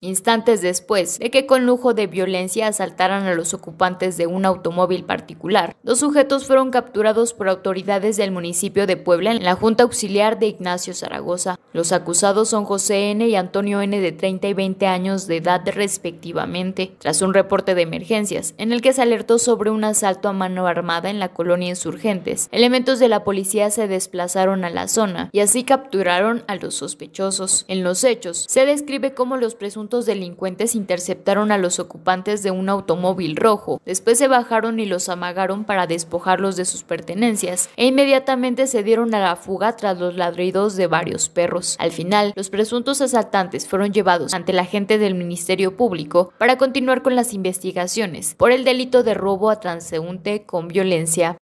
Instantes después de que con lujo de violencia asaltaran a los ocupantes de un automóvil particular, dos sujetos fueron capturados por autoridades del municipio de Puebla en la Junta Auxiliar de Ignacio Zaragoza. Los acusados son José N. y Antonio N. de 30 y 20 años de edad respectivamente, tras un reporte de emergencias en el que se alertó sobre un asalto a mano armada en la colonia Insurgentes. Elementos de la policía se desplazaron a la zona y así capturaron a los sospechosos. En los hechos, se describe cómo los presuntos delincuentes interceptaron a los ocupantes de un automóvil rojo. Después se bajaron y los amagaron para despojarlos de sus pertenencias e inmediatamente se dieron a la fuga tras los ladridos de varios perros. Al final, los presuntos asaltantes fueron llevados ante la gente del Ministerio Público para continuar con las investigaciones por el delito de robo a transeúnte con violencia.